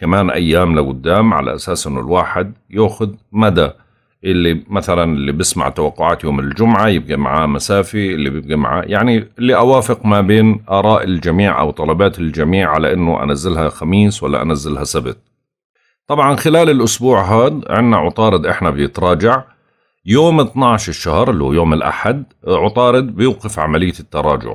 كمان ايام لقدام على اساس انه الواحد ياخذ مدى اللي مثلا اللي بسمع توقعات يوم الجمعة يبقى معاه مسافة اللي بيبقى معاه يعني اللي أوافق ما بين آراء الجميع أو طلبات الجميع على أنه أنزلها خميس ولا أنزلها سبت طبعا خلال الأسبوع هاد عنا عطارد إحنا بيتراجع يوم 12 الشهر اللي هو يوم الأحد عطارد بيوقف عملية التراجع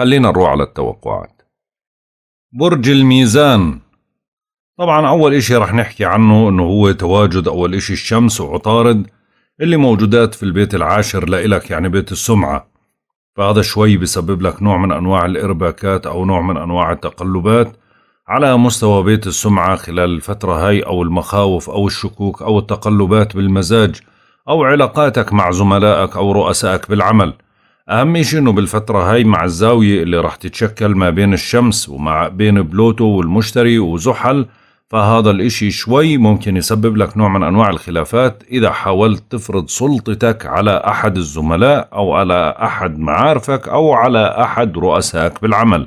خلينا نروح على التوقعات برج الميزان طبعا أول إشي رح نحكي عنه إنه هو تواجد أول إشي الشمس وعطارد اللي موجودات في البيت العاشر لإلك يعني بيت السمعة فهذا شوي بسبب لك نوع من أنواع الإرباكات أو نوع من أنواع التقلبات على مستوى بيت السمعة خلال الفترة هاي أو المخاوف أو الشكوك أو التقلبات بالمزاج أو علاقاتك مع زملائك أو رؤسائك بالعمل أهم شيء إنه بالفترة هاي مع الزاوية اللي رح تتشكل ما بين الشمس ومع بين بلوتو والمشتري وزحل فهذا الإشي شوي ممكن يسبب لك نوع من أنواع الخلافات إذا حاولت تفرض سلطتك على أحد الزملاء أو على أحد معارفك أو على أحد رؤسائك بالعمل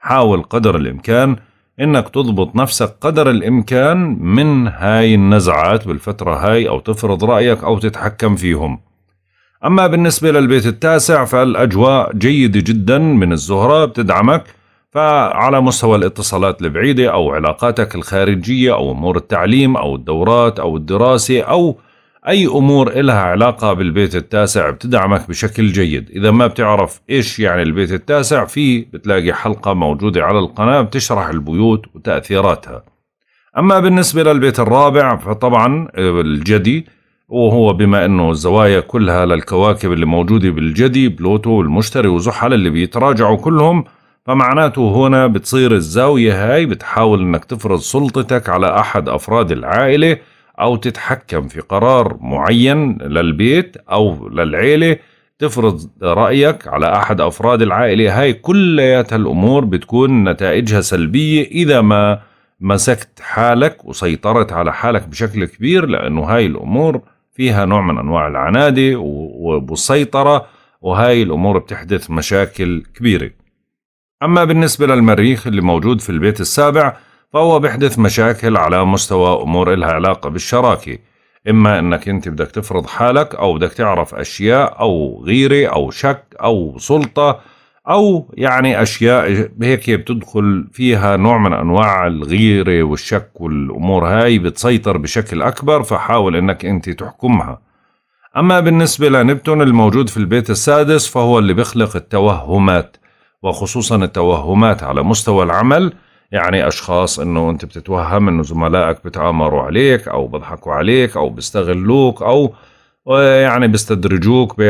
حاول قدر الإمكان إنك تضبط نفسك قدر الإمكان من هاي النزعات بالفترة هاي أو تفرض رأيك أو تتحكم فيهم أما بالنسبة للبيت التاسع فالأجواء جيدة جدا من الزهرة بتدعمك فعلى مستوى الاتصالات البعيدة أو علاقاتك الخارجية أو أمور التعليم أو الدورات أو الدراسة أو أي أمور إلها علاقة بالبيت التاسع بتدعمك بشكل جيد إذا ما بتعرف إيش يعني البيت التاسع في بتلاقي حلقة موجودة على القناة بتشرح البيوت وتأثيراتها أما بالنسبة للبيت الرابع فطبعا آه، الجدي وهو بما أنه الزوايا كلها للكواكب اللي موجودة بالجدي بلوتو والمشتري وزحل اللي بيتراجعوا كلهم فمعناته هنا بتصير الزاوية هاي بتحاول أنك تفرض سلطتك على أحد أفراد العائلة أو تتحكم في قرار معين للبيت أو للعيلة تفرض رأيك على أحد أفراد العائلة هاي كلياتها الأمور بتكون نتائجها سلبية إذا ما مسكت حالك وسيطرت على حالك بشكل كبير لأنه هاي الأمور فيها نوع من أنواع العنادة والسيطرة وهاي الأمور بتحدث مشاكل كبيرة أما بالنسبة للمريخ اللي موجود في البيت السابع فهو بيحدث مشاكل على مستوى أمور إلها علاقة بالشراكة إما أنك أنت بدك تفرض حالك أو بدك تعرف أشياء أو غيرة أو شك أو سلطة او يعني اشياء هيك بتدخل فيها نوع من انواع الغيره والشك والامور هاي بتسيطر بشكل اكبر فحاول انك انت تحكمها اما بالنسبه لنبتون الموجود في البيت السادس فهو اللي بيخلق التوهمات وخصوصا التوهمات على مستوى العمل يعني اشخاص انه انت بتتوهم انه زملائك بتآمروا عليك او بضحكوا عليك او بيستغلوك او ويعني بيستدرجوك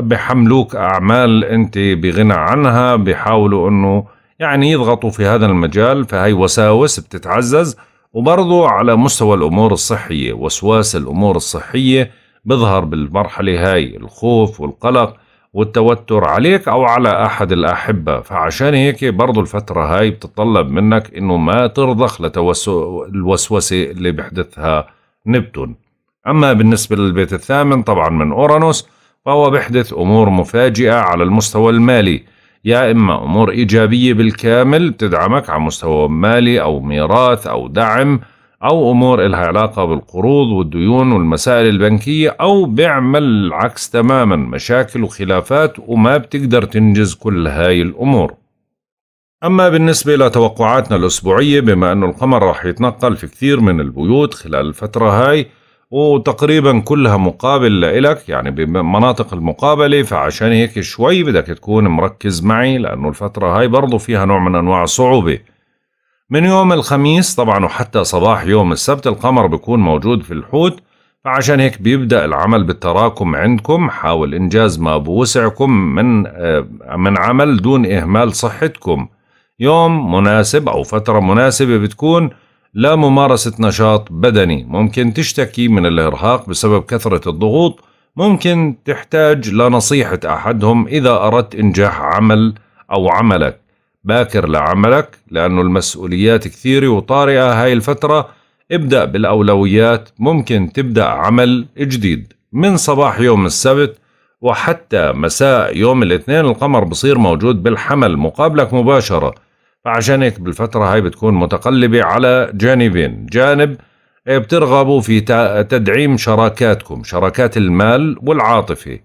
بحملوك أعمال أنت بغنى عنها بيحاولوا أنه يعني يضغطوا في هذا المجال فهي وساوس بتتعزز وبرضه على مستوى الأمور الصحية وسواس الأمور الصحية بظهر بالمرحلة هاي الخوف والقلق والتوتر عليك أو على أحد الأحبة فعشان هيك برضو الفترة هاي بتطلب منك أنه ما ترضخ الوسوسة اللي بحدثها نبتون أما بالنسبة للبيت الثامن طبعا من أورانوس فهو بيحدث أمور مفاجئة على المستوى المالي يا إما أمور إيجابية بالكامل تدعمك على مستوى مالي أو ميراث أو دعم أو أمور إلها علاقة بالقروض والديون والمسائل البنكية أو بيعمل العكس تماما مشاكل وخلافات وما بتقدر تنجز كل هاي الأمور أما بالنسبة لتوقعاتنا الأسبوعية بما أنه القمر راح يتنقل في كثير من البيوت خلال الفترة هاي وتقريبا كلها مقابل لإلك يعني بمناطق المقابلة فعشان هيك شوي بدك تكون مركز معي لأنه الفترة هاي برضو فيها نوع من أنواع الصعوبة من يوم الخميس طبعا وحتى صباح يوم السبت القمر بيكون موجود في الحوت فعشان هيك بيبدأ العمل بالتراكم عندكم حاول إنجاز ما بوسعكم من, آه، من عمل دون إهمال صحتكم يوم مناسب أو فترة مناسبة بتكون لا ممارسة نشاط بدني ممكن تشتكي من الإرهاق بسبب كثرة الضغوط ممكن تحتاج لنصيحة أحدهم إذا أردت إنجاح عمل أو عملك باكر لعملك لأنه المسؤوليات كثيرة وطارئة هاي الفترة ابدأ بالأولويات ممكن تبدأ عمل جديد من صباح يوم السبت وحتى مساء يوم الاثنين القمر بصير موجود بالحمل مقابلك مباشرة فعشان هيك بالفترة هاي بتكون متقلبة على جانبين جانب إيه، بترغبوا في تدعيم شراكاتكم شراكات المال والعاطفة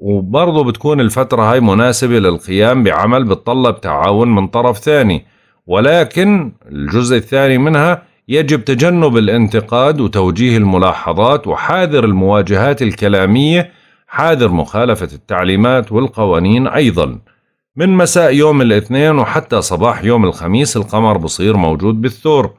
وبرضه بتكون الفترة هاي مناسبة للقيام بعمل بتطلب تعاون من طرف ثاني ولكن الجزء الثاني منها يجب تجنب الانتقاد وتوجيه الملاحظات وحاذر المواجهات الكلامية حاذر مخالفة التعليمات والقوانين أيضاً من مساء يوم الاثنين وحتى صباح يوم الخميس القمر بصير موجود بالثور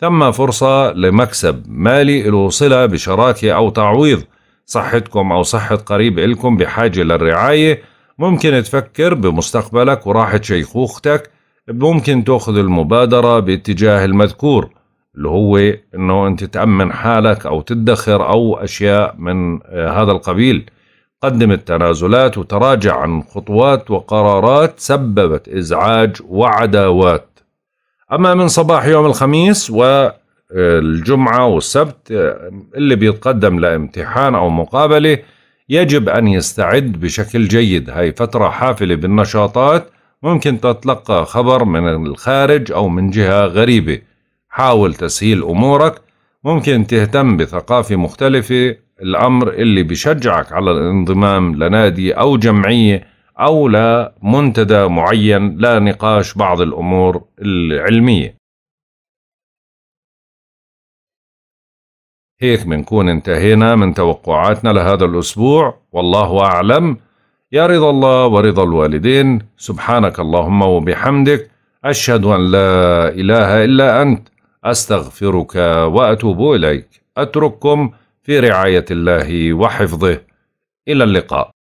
ثم فرصة لمكسب مالي الوصلة صلة بشراكة أو تعويض صحتكم أو صحة قريب إلكم بحاجة للرعاية ممكن تفكر بمستقبلك وراحة شيخوختك ممكن تأخذ المبادرة باتجاه المذكور اللي هو أنه أنت تأمن حالك أو تدخر أو أشياء من آه، هذا القبيل قدم التنازلات وتراجع عن خطوات وقرارات سببت إزعاج وعداوات أما من صباح يوم الخميس والجمعة والسبت اللي بيتقدم لامتحان أو مقابلة يجب أن يستعد بشكل جيد هاي فترة حافلة بالنشاطات ممكن تتلقى خبر من الخارج أو من جهة غريبة حاول تسهيل أمورك ممكن تهتم بثقافة مختلفة الأمر اللي بشجعك على الانضمام لنادي أو جمعية أو لمنتدى معين لنقاش بعض الأمور العلمية هيك بنكون انتهينا من توقعاتنا لهذا الأسبوع والله أعلم يا رضا الله ورضا الوالدين سبحانك اللهم وبحمدك أشهد أن لا إله إلا أنت أستغفرك وأتوب إليك أترككم في رعاية الله وحفظه إلى اللقاء